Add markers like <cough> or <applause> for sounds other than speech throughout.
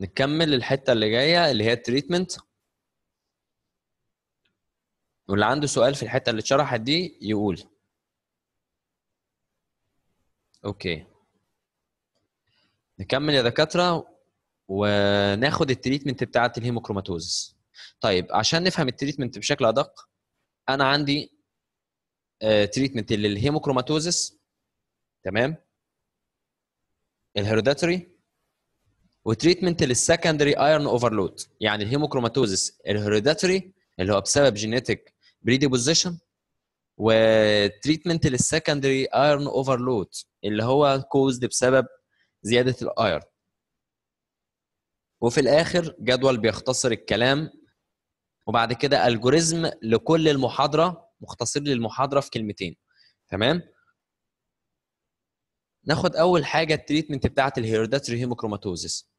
نكمل الحته اللي جايه اللي هي التريتمنت واللي عنده سؤال في الحته اللي اتشرحت دي يقول اوكي نكمل يا دكاتره وناخد التريتمنت بتاعه الهيموكروماتوزس طيب عشان نفهم التريتمنت بشكل ادق انا عندي تريتمنت آه، للهيموكروماتوزس تمام الهيروداتري وتريتمنت للسكندري ايرون اوفرلود يعني الهيموكروماتوزس الهيريداتوري اللي هو بسبب جينيتك بريديبوزيشن وتريتمنت للسكندري ايرون اوفرلود اللي هو كوزد بسبب زياده الايرون وفي الاخر جدول بيختصر الكلام وبعد كده الجوريزم لكل المحاضره مختصر للمحاضره المحاضره في كلمتين تمام ناخد اول حاجه التريتمنت بتاعه الهيروداتري هيموكروماتوزس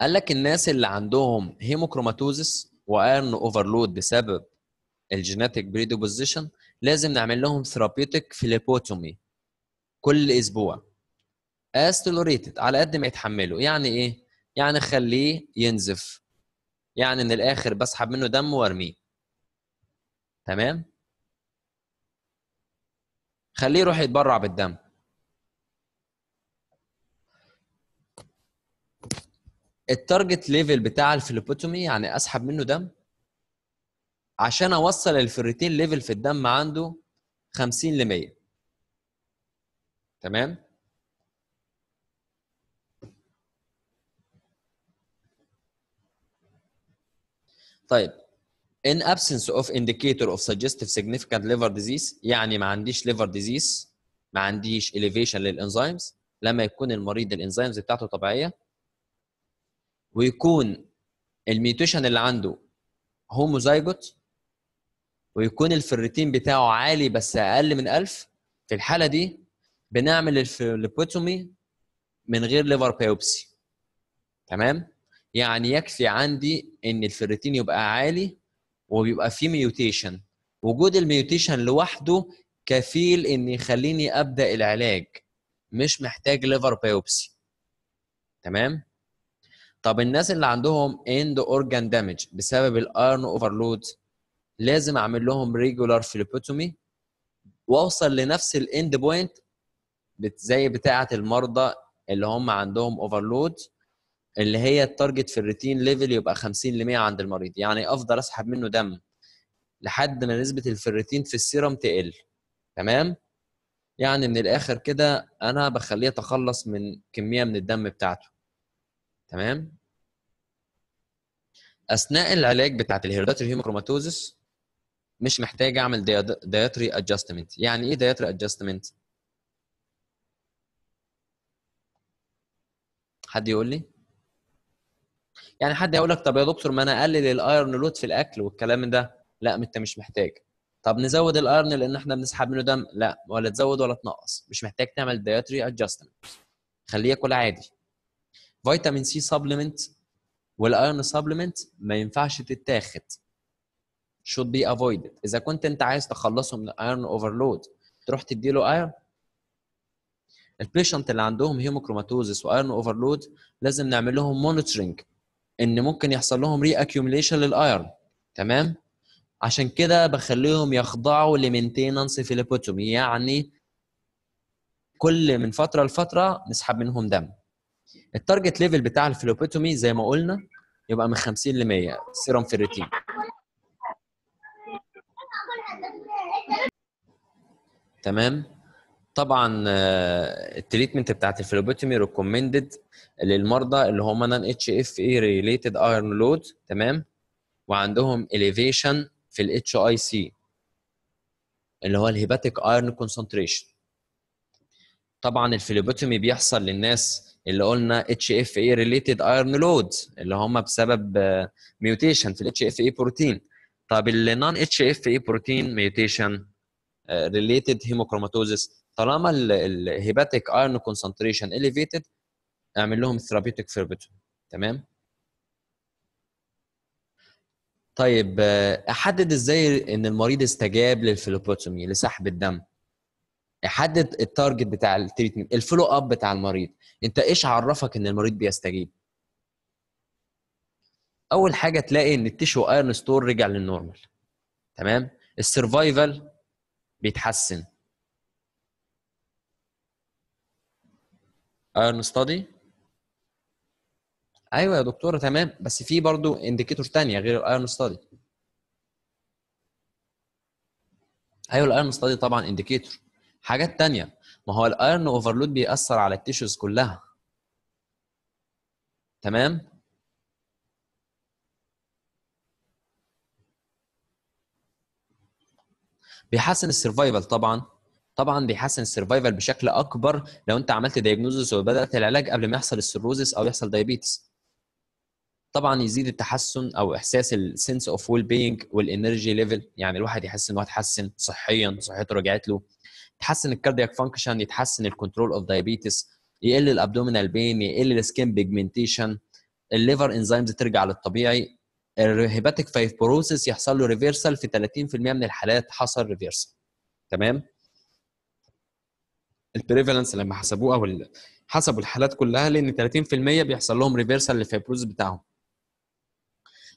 قال لك الناس اللي عندهم هيموكروماتوزس وايرن اوفرلود بسبب الجيناتيك بريدوبوزيشن لازم نعمل لهم ثيرابيوتيك فليبوتومي كل اسبوع استلوريتد على قد ما يتحمله يعني ايه يعني خليه ينزف يعني من الاخر بسحب منه دم وارميه تمام خليه يروح يتبرع بالدم التارجت ليفل بتاع الفلوبوتومي يعني اسحب منه دم عشان اوصل الفريتين ليفل في الدم عنده 50 ل 100 تمام طيب in absence of indicator of suggestive significant liver disease يعني ما عنديش liver disease ما عنديش elevation للانزيمز لما يكون المريض الانزيمز بتاعته طبيعيه ويكون الميوتيشن اللي عنده هوموزايجوت ويكون الفريتين بتاعه عالي بس اقل من 1000 في الحاله دي بنعمل الليبوتومي من غير ليفر بايوبسي تمام يعني يكفي عندي ان الفريتين يبقى عالي وبيبقى فيه ميوتيشن وجود الميوتيشن لوحده كفيل ان يخليني ابدا العلاج مش محتاج ليفر بايوبسي تمام طب الناس اللي عندهم اند اورجان دامج بسبب الايرن اوفرلود لازم اعمل لهم ريجولار فليبوتومي واوصل لنفس الاند بوينت زي بتاعه المرضى اللي هم عندهم اوفرلود اللي هي التارجت في الروتين ليفل يبقى 50 ل 100 عند المريض يعني افضل اسحب منه دم لحد ما نسبه الفيرتين في السيرم تقل تمام يعني من الاخر كده انا بخليه يتخلص من كميه من الدم بتاعته تمام اثناء العلاج بتاعت الهيروداتري هيموكروماتوزس مش محتاج اعمل داياتري ادجستمنت يعني ايه داياتري ادجستمنت حد يقول لي يعني حد يقول لك طب يا دكتور ما انا اقلل الايرن لود في الاكل والكلام ده لا انت مش محتاج طب نزود الايرن لان احنا بنسحب منه دم لا ولا تزود ولا تنقص مش محتاج تعمل داياتري ادجستمنت خليه ياكل عادي فيتامين سي سبلمنت والايرن سبلمنت ما ينفعش تتاخد should be avoided اذا كنت انت عايز تخلصه من الايرن اوفرلود تروح تديله ايرن البيشنت اللي عندهم هيموكروماتوزس وايرن اوفرلود لازم نعمل لهم مونيتورنج ان ممكن يحصل لهم ري اكيوميليشن للايرن تمام عشان كده بخليهم يخضعوا لمينتيننس فيليبوتومي يعني كل من فتره لفتره نسحب منهم دم التارجت ليفل بتاع الفلوبوتومي زي ما قلنا يبقى من 50 ل 100 سيرم فيريتين تمام طبعا آه، التريتمنت بتاعت الفلوبوتومي ريكومندد للمرضى اللي هم نان اتش اف اي ريليتد ايرون لود تمام وعندهم اليفيشن في الاتش اي سي اللي هو الهيباتيك ايرون كونسنتريشن طبعا الفلوبوتومي بيحصل للناس اللي قلنا اتش اف اي ريليتد ايرن لود اللي هم بسبب ميوتيشن في الاتش اف اي بروتين طب اللي نون اتش اف اي بروتين ميوتيشن ريليتد هيموكروماتوزس طالما الهيباتيك ايرن كونسنتريشن اليفيتد اعمل لهم ثيرابيوتيك فيربتون تمام طيب آه، احدد ازاي ان المريض استجاب للفلوبوتومي لسحب الدم حدد التارجت بتاع التريتمنت الفولو اب بتاع المريض انت ايش عرفك ان المريض بيستجيب اول حاجه تلاقي ان التيشو ايرن ستور رجع للنورمال تمام السرفايفل بيتحسن ايرن ستادي ايوه يا دكتوره تمام بس في برضو انديكيتور ثانيه غير الايرن ستادي ايوه الايرن ستادي طبعا انديكيتور حاجات تانية ما هو الايرن اوفرلود بيأثر على التيشوز كلها تمام بيحسن السرفايفل طبعا طبعا بيحسن السرفايفل بشكل اكبر لو انت عملت دايجنوزس وبدات العلاج قبل ما يحصل السيروزس او يحصل دايابيتس طبعا يزيد التحسن او احساس السنس اوف ويل بينج والانرجي ليفل يعني الواحد يحس ان هو اتحسن صحيا صحته رجعت له يتحسن الكاردياك فانكشن يتحسن الكنترول اوف دايابيتس يقل الابدومينال بين يقل السكين بيجمنتيشن الليفر انزيمز ترجع للطبيعي الهيباتيك فايف بروسيس يحصل له ريفرسال في 30% من الحالات حصل ريفرسال تمام البريفالنس لما حسبوها حسبوا الحالات كلها لان 30% بيحصل لهم ريفرسال للفايبروز بتاعهم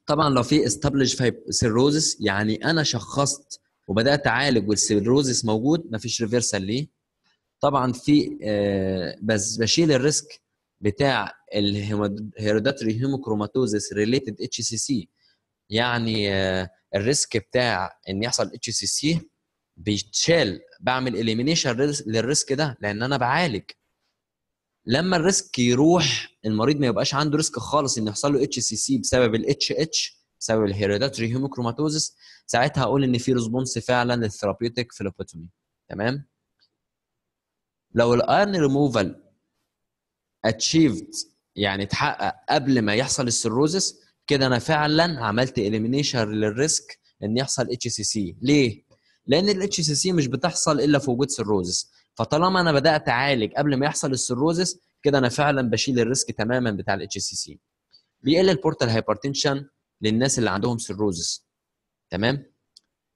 طبعا لو في استابلش سيروزس يعني انا شخصت وبدات اعالج والسيروزس موجود ما فيش ريفرسال ليه طبعا في آه، بس بشيل الريسك بتاع الهيروداتري هيموكروماتوزس ريليتد اتش سي سي يعني آه، الريسك بتاع ان يحصل اتش سي سي بيتشال بعمل اليمينيشن للريسك ده لان انا بعالج لما الريسك يروح المريض ما يبقاش عنده ريسك خالص ان يحصل له اتش سي سي بسبب الاتش اتش بسبب الهيريداتري هيموكروماتوزس ساعتها اقول ان في ريسبونس فعلا للثيرابيوتيك فيلوبوتومي تمام لو الايرن ريموفال اتشيفد يعني اتحقق قبل ما يحصل السيروزس كده انا فعلا عملت اليمينيشن للريسك ان يحصل اتش سي سي ليه لان الاتش سي سي مش بتحصل الا في وجود سيروزس فطالما انا بدات اعالج قبل ما يحصل السيروزس كده انا فعلا بشيل الريسك تماما بتاع الاتش سي سي بيقل البورتال هايبرتنشن للناس اللي عندهم سيروزس تمام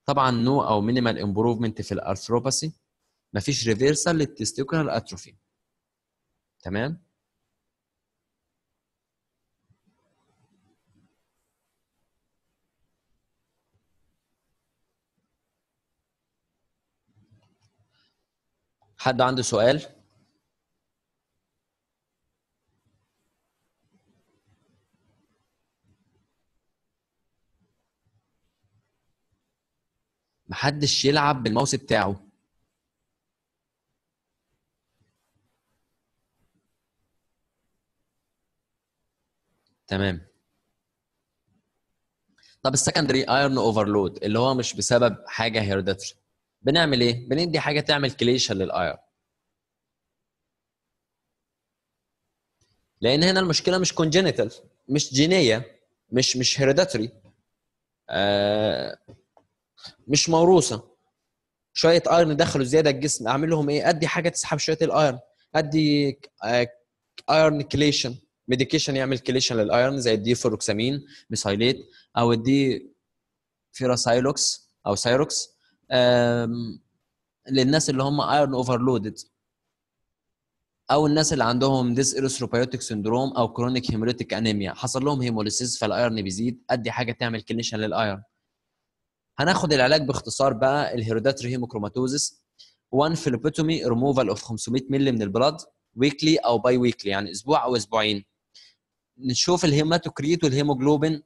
طبعا نو او مينيمال امبروفمنت في الارثروباسي مفيش ريفرسال للتستيكولار اتروفي تمام حد عنده سؤال؟ محدش يلعب بالماوس بتاعه تمام طب السكندري ايرن اوفرلود اللي هو مش بسبب حاجه هيريديتري بنعمل ايه؟ بندي حاجه تعمل كليشن للاير لان هنا المشكله مش كونجنتال مش جينيه مش مش هيريداتري آه مش موروثه شويه ايرن دخلوا زياده الجسم اعمل لهم ايه؟ ادي حاجه تسحب شويه الايرن ادي آه، ايرن كليشن ميديكيشن يعمل كليشن للايرن زي الدي فروكسامين ميسايليت او الدي فيراسايلوكس او سايروكس للناس اللي هم ايرون اوفرلودد او الناس اللي عندهم ديس ارثروبايوتيك سندروم او كرونيك هيموليتيك انيميا حصل لهم هيموليسيس فالايرن بيزيد ادي حاجه تعمل كلنيشن للايرن هناخد العلاج باختصار بقى الهيروداتري هيموكروماتوزس 1 فيلوبوتومي ريموفال اوف 500 مللي من البلاد ويكلي او باي ويكلي يعني اسبوع او اسبوعين نشوف الهيماتوكريت والهيموجلوبين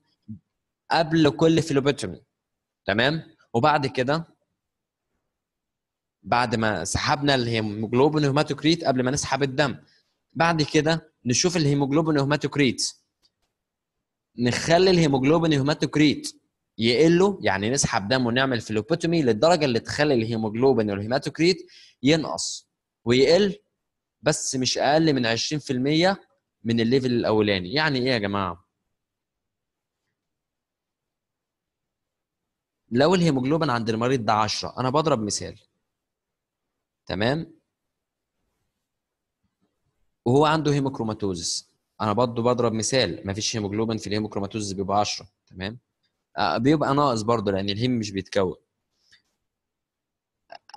قبل كل فيلوبوتومي تمام وبعد كده بعد ما سحبنا الهيموجلوبين هيماتوكريت قبل ما نسحب الدم بعد كده نشوف الهيموجلوبين هيماتوكريت نخلي الهيموجلوبين هيماتوكريت يقلوا يعني نسحب دم ونعمل فلوبوتومي للدرجه اللي تخلي الهيموجلوبين والهيماتوكريت ينقص ويقل بس مش اقل من 20% من الليفل الاولاني يعني ايه يا جماعه لو الهيموجلوبين عند المريض ده 10 انا بضرب مثال تمام وهو عنده هيموكروماتوزس انا برضه بضرب مثال ما فيش هيموجلوبين في الهيموكروماتوزس بيبقى 10 تمام آه، بيبقى ناقص برضه لان الهيم مش بيتكون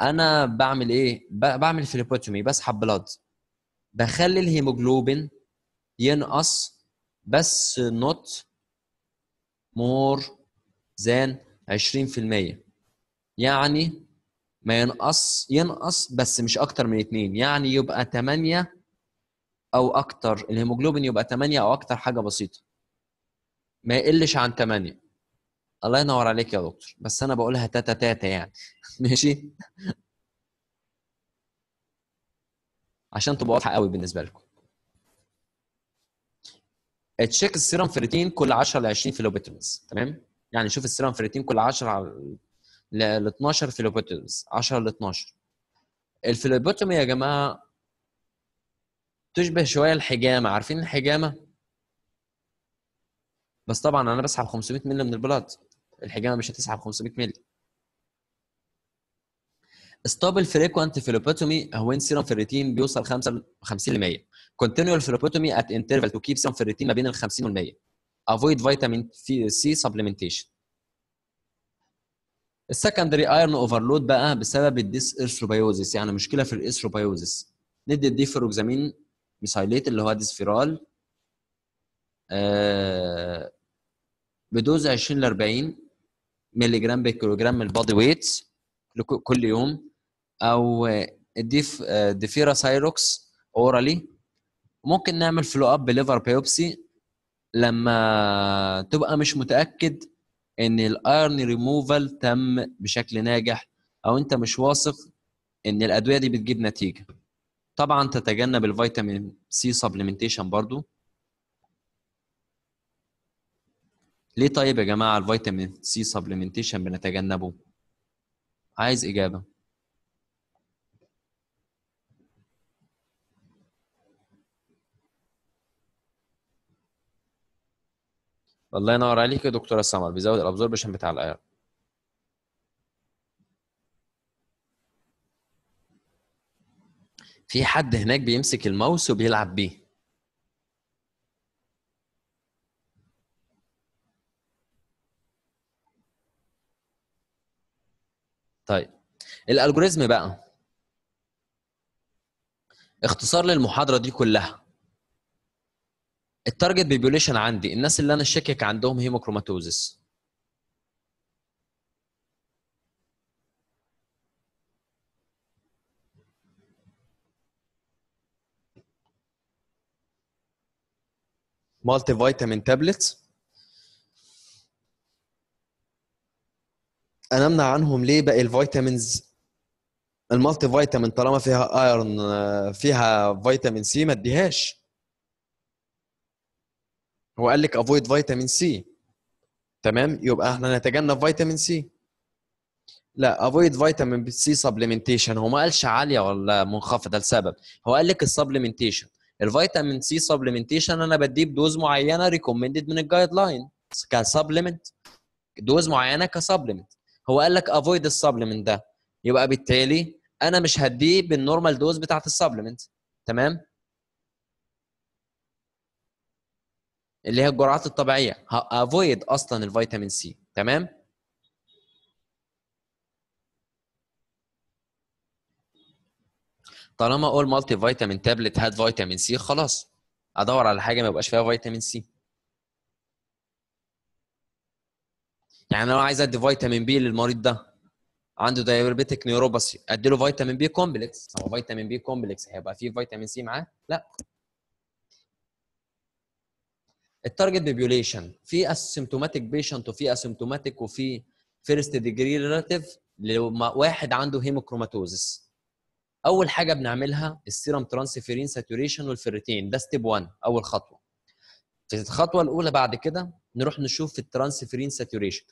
انا بعمل ايه بعمل فليبوتومي بسحب بلاد بخلي الهيموجلوبين ينقص بس نوت مور زان 20% يعني ما ينقص ينقص بس مش اكتر من اتنين يعني يبقى 8 او اكتر الهيموجلوبين يبقى 8 او اكتر حاجه بسيطه ما يقلش عن 8 الله ينور عليك يا دكتور بس انا بقولها تاتا تاتا يعني <laughs> ماشي عشان تبقى واضحه قوي بالنسبه لكم تشيك السيرم فريتين كل 10 ل 20 فيلوبيترمز تمام يعني شوف السيرم فريتين كل 10 على ل 12 فيلوبوتومز 10 ل 12 الفيلوبوتومي يا جماعه تشبه شويه الحجامه عارفين الحجامه بس طبعا انا بسحب 500 مللي من البلاط الحجامه مش هتسحب 500 مللي ستابل فريكوانت فيلوبوتومي هو ان سيرم فيريتين بيوصل 55 ل 100 كونتينوال فيلوبوتومي ات انترفال تو كيب سيرم فيريتين ما بين ال 50 وال 100 افويد فيتامين سي سبلمنتيشن السكندري ايرون اوفرلود بقى بسبب الديس ايرثروبايوزيس يعني مشكله في الايرثروبايوزيس ندي الديفروكزامين ميثايليت اللي هو ديسفيرال آه، بدوز 20 ل 40 مللي جرام بالكيلو جرام من البادي ويت كل يوم او الديف آه، ديفيرا سايروكس اورالي ممكن نعمل فلو اب بليفر بايوبسي لما تبقى مش متاكد ان الايرن ريموفال تم بشكل ناجح او انت مش واثق ان الادويه دي بتجيب نتيجه طبعا تتجنب الفيتامين سي سبلمنتيشن برضو ليه طيب يا جماعه الفيتامين سي سبلمنتيشن بنتجنبه عايز اجابه الله ينور عليك يا دكتوره سمر بيزود الابزوربشن بتاع الاير في حد هناك بيمسك الماوس وبيلعب بيه طيب الالجوريزم بقى اختصار للمحاضره دي كلها التارجت بيبوليشن عندي الناس اللي انا شاكك عندهم هيموكروماتوزس مالتي فيتامين تابلتس انا امنع عنهم ليه باقي الفيتامينز المالتي فيتامين طالما فيها ايرون فيها فيتامين سي ما اديهاش هو قال لك افويد فيتامين سي تمام يبقى احنا نتجنب فيتامين سي لا افويد فيتامين سي سبلمنتيشن هو ما قالش عاليه ولا منخفضه لسبب هو قال لك السبلمنتيشن الفيتامين سي سبلمنتيشن انا بديه بدوز معينه ريكومندد من الجايد لاين كسبلمنت دوز معينه كسبلمنت هو قال لك افويد السبلمنت ده يبقى بالتالي انا مش هديه بالنورمال دوز بتاعت السبلمنت تمام اللي هي الجرعات الطبيعيه افويد اصلا الفيتامين سي تمام طالما اقول مالتي فيتامين تابلت هات فيتامين سي خلاص ادور على حاجه ما يبقاش فيها فيتامين سي يعني لو عايز ادي فيتامين بي للمريض ده عنده دايربيتك نيوروباثي ادي له فيتامين بي كومبلكس هو فيتامين بي كومبلكس هيبقى فيه فيتامين سي معاه لا التارجت بيبيوليشن في اسيمتوماتيك بيشنت وفي اسيمتوماتيك وفي فيرست ديجري ريلاتيف لواحد عنده هيموكروماتوزس اول حاجه بنعملها السيرم ترانسفيرين ساتوريشن والفيرتين ده ستيب 1 اول خطوه في الخطوه الاولى بعد كده نروح نشوف الترانسفيرين ساتوريشن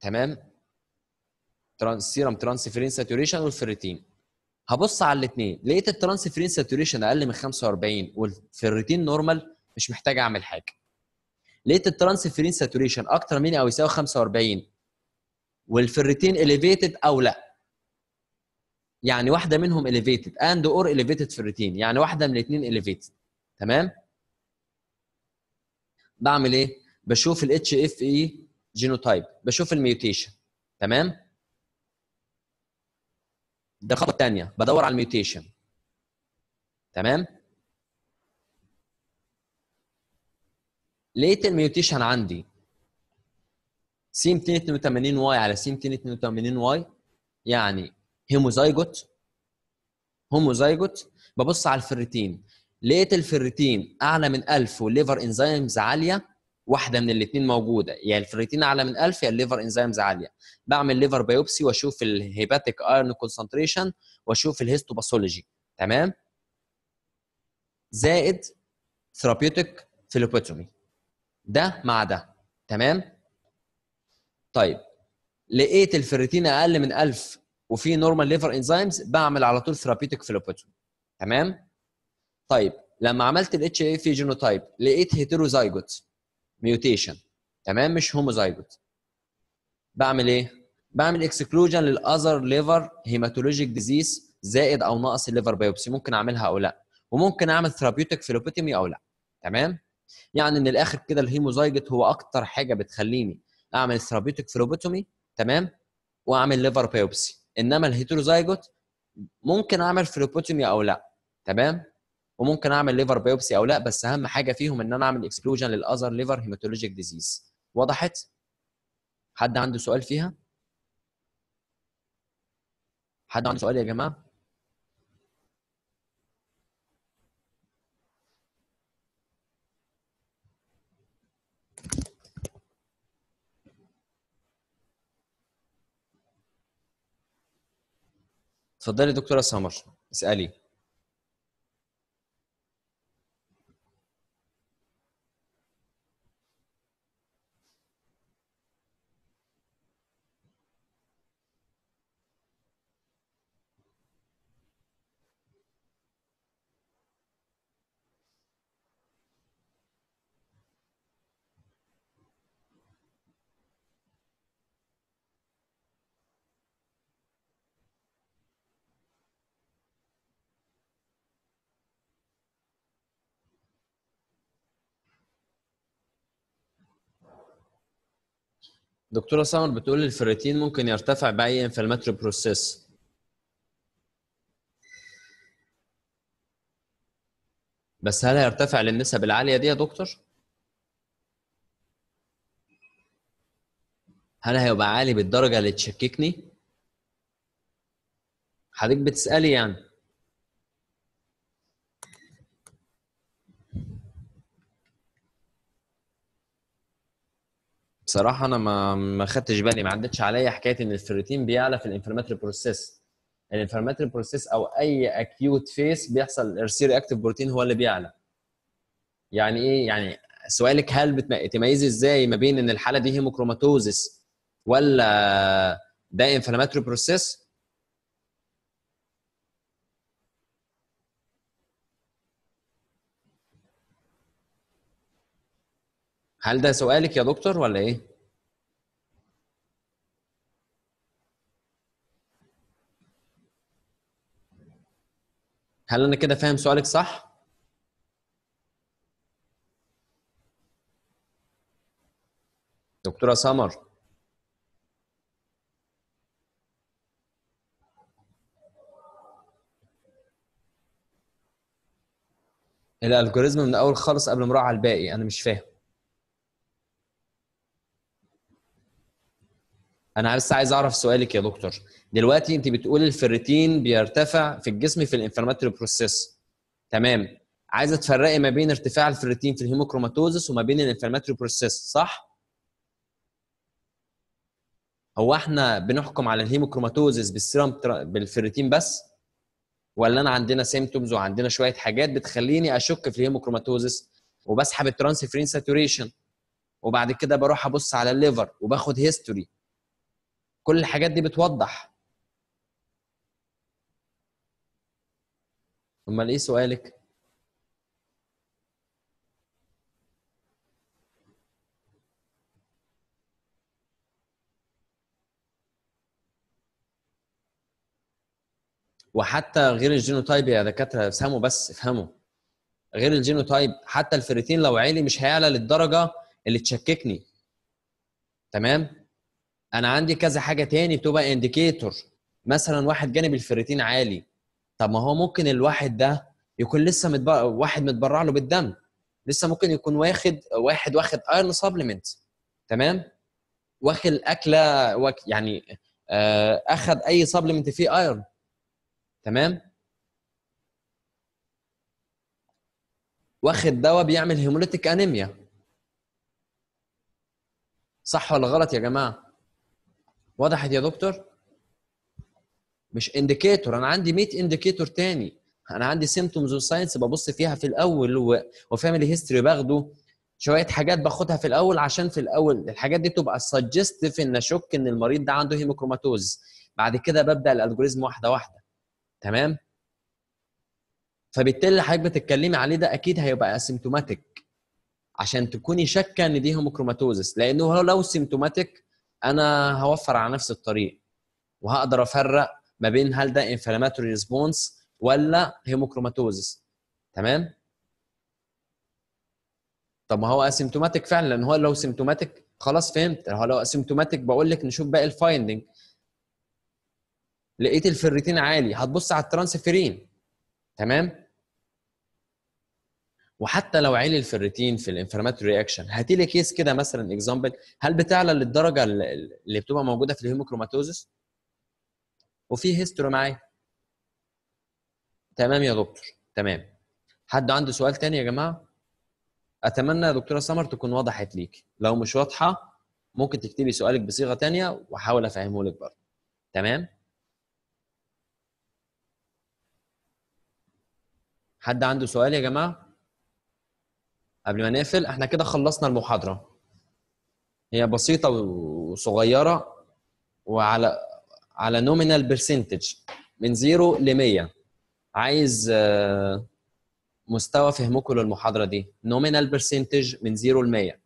تمام ترانس سيرم ترانسفيرين ساتوريشن والفيرتين هبص على الاثنين لقيت الترانسفيرين ساتوريشن اقل من 45 الروتين نورمال مش محتاج اعمل حاجه لقيت الترانسفيرين ساتوريشن اكتر من او يساوي 45 والفيرتين اليفيتد او لا يعني واحده منهم اليفيتد اند اور اليفيتد فيرتين يعني واحده من الاثنين اليفيتد تمام بعمل ايه بشوف الاتش اف اي جينوتايب بشوف الميوتيشن تمام ده الخطوه الثانيه بدور على الميوتيشن تمام لقيت الميوتيشن عندي سي 282 واي على سي 282 واي يعني هيموزايجوت هوموزايجوت ببص على الفريتين لقيت الفريتين اعلى من 1000 والليفر انزيمز عاليه واحده من الاثنين موجوده يا يعني الفريتين اعلى من 1000 يا الليفر انزيمز عاليه بعمل ليفر بايوبسي واشوف الهيباتيك ايرون كونسنتريشن واشوف الهيستوباثولوجي تمام زائد ثيرابيوتيك فيلوبوتومي ده مع ده تمام طيب لقيت الفريتين اقل من 1000 وفي نورمال ليفر انزيمز بعمل على طول ثيرابيوتيك فيلوبوتومي تمام طيب لما عملت الاتش اي في جينوتايب لقيت هيتروزايجوت ميوتيشن تمام مش هوموزايجوت بعمل ايه؟ بعمل اكسكلوجن للاذر ليفر هيماتولوجيك ديزيز زائد او ناقص الليفر بايوبسي ممكن اعملها او لا وممكن اعمل ثرابيوتيك فيلوبيتمي او لا تمام؟ يعني من الاخر كده الهيموزايجوت هو اكتر حاجه بتخليني اعمل ثرابيوتيك فيلوبيتومي تمام؟ واعمل ليفر بايوبسي انما الهيتروزايجوت ممكن اعمل فيلوبيتومي او لا تمام؟ وممكن اعمل ليفر بايوبسي او لا بس اهم حاجه فيهم ان انا اعمل اكسكلوجن للاذر ليفر هيماتولوجيك ديزيز وضحت حد عنده سؤال فيها حد عنده سؤال يا جماعه اتفضلي دكتوره سمر اسالي دكتوره سمر بتقول الفريتين ممكن يرتفع باي انفلاماتوري بروسيس بس هل هيرتفع للنسب العاليه دي يا دكتور هل هيبقى عالي بالدرجه اللي تشككني حضرتك بتسالي يعني بصراحه انا ما ما خدتش بالي ما عدتش عليا حكايه ان الفيروتين بيعلى في الانفلاماتري بروسيس الانفلاماتري بروسيس او اي اكيوت فيس بيحصل الارسي رياكتيف بروتين هو اللي بيعلى يعني ايه يعني سؤالك هل بتميزي ازاي ما بين ان الحاله دي هيموكروماتوزس ولا ده انفلاماتري بروسيس هل ده سؤالك يا دكتور ولا ايه؟ هل انا كده فاهم سؤالك صح؟ دكتورة سمر الالجوريزم من الاول خالص قبل ما اروح على الباقي انا مش فاهم انا بس عايز اعرف سؤالك يا دكتور دلوقتي انت بتقول الفريتين بيرتفع في الجسم في الانفلاماتوري بروسيس تمام عايزه تفرقي ما بين ارتفاع الفريتين في الهيموكروماتوزس وما بين الانفلاماتوري بروسيس صح هو احنا بنحكم على الهيموكروماتوزس بالسيرم تر... بالفريتين بس ولا انا عندنا سيمتومز وعندنا شويه حاجات بتخليني اشك في الهيموكروماتوزس وبسحب الترانسفيرين ساتوريشن وبعد كده بروح ابص على الليفر وباخد هيستوري كل الحاجات دي بتوضح امال ايه سؤالك وحتى غير الجينوتايب يا دكاتره افهموا بس افهموا غير الجينوتايب حتى الفريتين لو عالي مش هيعلى للدرجه اللي تشككني تمام انا عندي كذا حاجه تاني بتبقى انديكيتور مثلا واحد جانب الفيريتين عالي طب ما هو ممكن الواحد ده يكون لسه متبرع واحد متبرع له بالدم لسه ممكن يكون واخد واحد واخد ايرن سبلمنت تمام واخد اكله وك... يعني آه اخد اي سبلمنت فيه ايرن تمام واخد دواء بيعمل هيموليتيك انيميا صح ولا غلط يا جماعه وضحت يا دكتور مش انديكيتور انا عندي 100 انديكيتور تاني انا عندي سيمتومز وساينس ببص فيها في الاول و... وفاميلي هيستوري باخده شويه حاجات باخدها في الاول عشان في الاول الحاجات دي تبقى سجستيف ان اشك ان المريض ده عنده هيموكروماتوز بعد كده ببدا الالجوريزم واحده واحده تمام فبالتالي اللي حضرتك بتتكلمي عليه ده اكيد هيبقى اسيمتوماتيك عشان تكوني شاكه ان دي هيموكروماتوزس لانه لو سيمتوماتيك انا هوفر على نفس الطريق وهقدر افرق ما بين هل ده انفلاماتوري ريسبونس ولا هيموكروماتوزس تمام طب ما هو اسيمتوماتيك فعلا لان هو لو سيمتوماتيك خلاص فهمت هو لو اسيمتوماتيك بقول لك نشوف باقي الفايندنج لقيت الفريتين عالي هتبص على الترانسفيرين تمام وحتى لو عيل الفريتين في الانفلاماتوري رياكشن هاتي لي كيس كده مثلا اكزامبل هل بتعلى للدرجه اللي بتبقى موجوده في الهيموكروماتوزس وفي هيستوري معايا تمام يا دكتور تمام حد عنده سؤال تاني يا جماعه اتمنى يا دكتوره سمر تكون وضحت ليك لو مش واضحه ممكن تكتبي سؤالك بصيغه تانية واحاول افهمه لك برضه تمام حد عنده سؤال يا جماعه قبل ما نقفل احنا كده خلصنا المحاضره هي بسيطه وصغيره وعلى على نومينال برسنتج من 0 ل 100 عايز آه، مستوى فهمكم للمحاضره دي نومينال برسنتج من 0 ل 100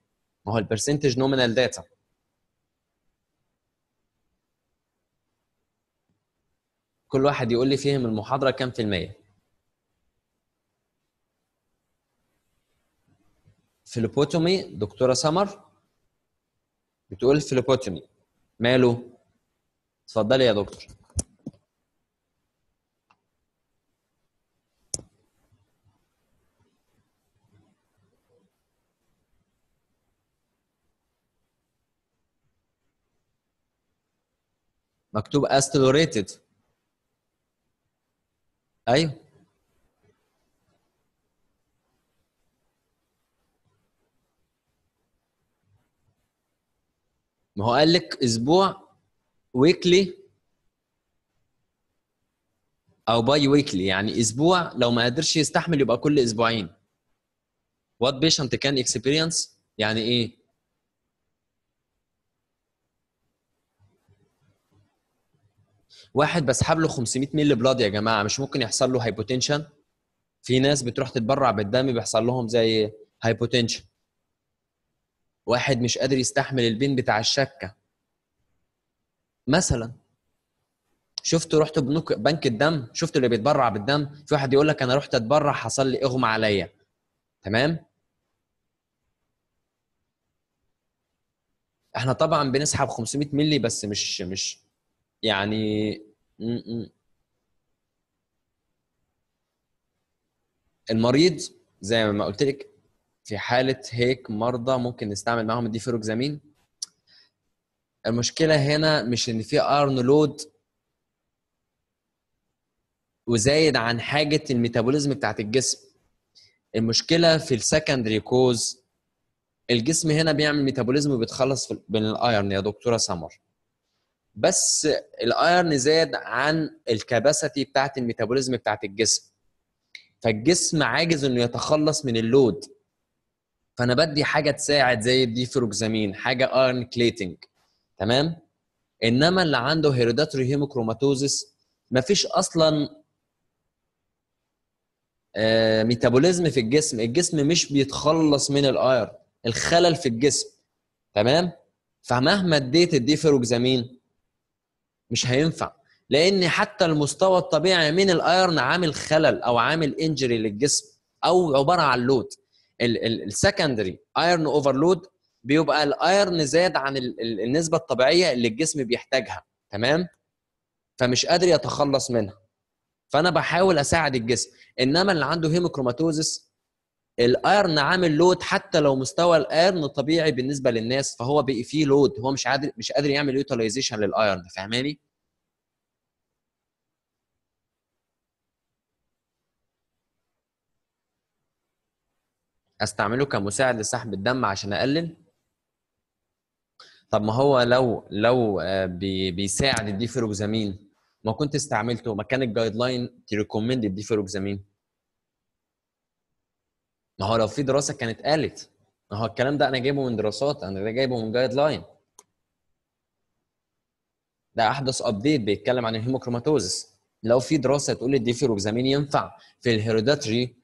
ما هو البرسنتج نومينال داتا كل واحد يقول لي فهم المحاضره كام في الميه فيلوبوتومي دكتوره سمر بتقول فيلوبوتومي ماله اتفضلي يا دكتور مكتوب استلوريتد ايوه ما هو قال لك اسبوع ويكلي او باي ويكلي يعني اسبوع لو ما قدرش يستحمل يبقى كل اسبوعين وات بيشنت كان اكسبيرينس يعني ايه واحد بسحب له 500 مللي بلاد يا جماعه مش ممكن يحصل له هايبوتنشن في ناس بتروح تتبرع بالدم بيحصل لهم زي هايبوتنشن واحد مش قادر يستحمل البين بتاع الشكه مثلا شفت رحت بنك بنك الدم شفت اللي بيتبرع بالدم في واحد يقول لك انا رحت اتبرع حصل لي اغمى عليا تمام احنا طبعا بنسحب 500 مللي بس مش مش يعني المريض زي ما قلت لك في حاله هيك مرضى ممكن نستعمل معاهم الديفيروكزامين المشكله هنا مش ان في ايرون لود وزايد عن حاجه الميتابوليزم بتاعت الجسم المشكله في السكندري كوز الجسم هنا بيعمل ميتابوليزم وبيتخلص من الايرن يا دكتوره سمر بس الايرن زاد عن الكباسيتي بتاعت الميتابوليزم بتاعت الجسم فالجسم عاجز انه يتخلص من اللود فانا بدي حاجه تساعد زي الديفروكزامين حاجه ايرن كليتنج تمام انما اللي عنده هيروداتوري هيموكروماتوزس مفيش اصلا ميتابوليزم آه، في الجسم الجسم مش بيتخلص من الاير الخلل في الجسم تمام فمهما اديت الديفروكزامين مش هينفع لان حتى المستوى الطبيعي من الايرن عامل خلل او عامل انجري للجسم او عباره عن لود السكندري ايرن اوفرلود بيبقى الايرن زاد عن النسبه الطبيعيه اللي الجسم بيحتاجها تمام فمش قادر يتخلص منها فانا بحاول اساعد الجسم انما اللي عنده هيموكروماتوزس الايرن عامل لود حتى لو مستوى الايرن طبيعي بالنسبه للناس فهو بقي فيه لود هو مش قادر مش قادر يعمل يوتيلايزيشن للايرن فاهماني استعمله كمساعد لسحب الدم عشان اقلل طب ما هو لو لو آه، بيساعد الديفيروكزامين ما كنت استعملته مكان الجايد لاين تريكومند الديفيروكزامين ما هو لو في دراسه كانت قالت ما هو الكلام ده انا جايبه من دراسات انا جايبه من جايد لاين ده احدث ابديت بيتكلم عن الهيموكروماتوزس لو في دراسه تقول الديفيروكزامين ينفع في الهيروداتري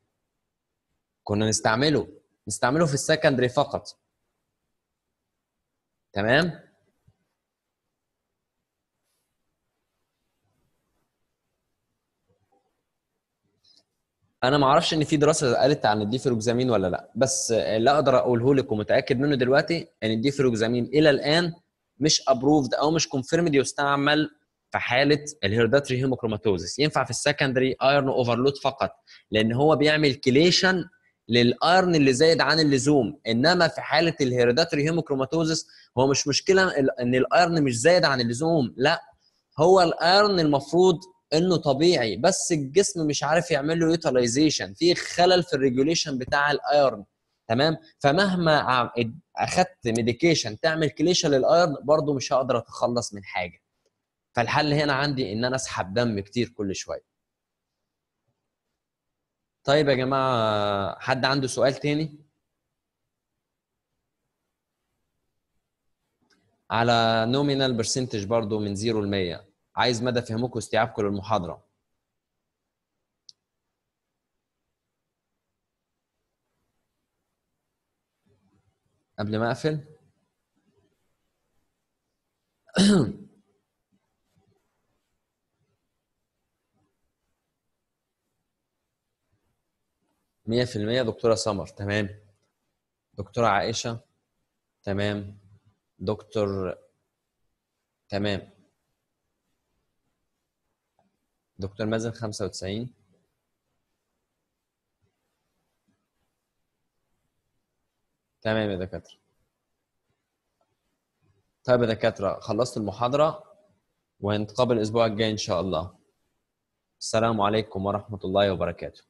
كنا نستعمله نستعمله في السكندري فقط تمام انا ما اعرفش ان في دراسه قالت عن الديفيروكزامين ولا لا بس اللي اقدر اقوله لكم ومتاكد منه دلوقتي ان الديفيروكزامين الى الان مش ابروفد او مش كونفيرمد يستعمل في حاله الهيرداتري هيموكروماتوزس ينفع في السكندري ايرن اوفرلود فقط لان هو بيعمل كليشن للايرن اللي زايد عن اللزوم انما في حاله الهيريداتري هيموكروماتوزس هو مش مشكله ان الايرن مش زايد عن اللزوم لا هو الايرن المفروض انه طبيعي بس الجسم مش عارف يعمل له يوتلايزيشن في خلل في الريجوليشن بتاع الايرن تمام فمهما اخدت ميديكيشن تعمل كليشه للايرن برضو مش هقدر اتخلص من حاجه فالحل هنا عندي ان انا اسحب دم كتير كل شويه طيب يا جماعه حد عنده سؤال تاني على نومينال برسنتج برضو من زيرو ل 100 عايز مدى فهمك واستيعابك للمحاضره قبل ما اقفل <clears throat> أه، 100% دكتوره سمر تمام دكتوره عائشه تمام دكتور تمام دكتور مازن 95 تمام يا دكاتره طيب يا دكاتره خلصت المحاضره ونتقابل الاسبوع الجاي ان شاء الله السلام عليكم ورحمه الله وبركاته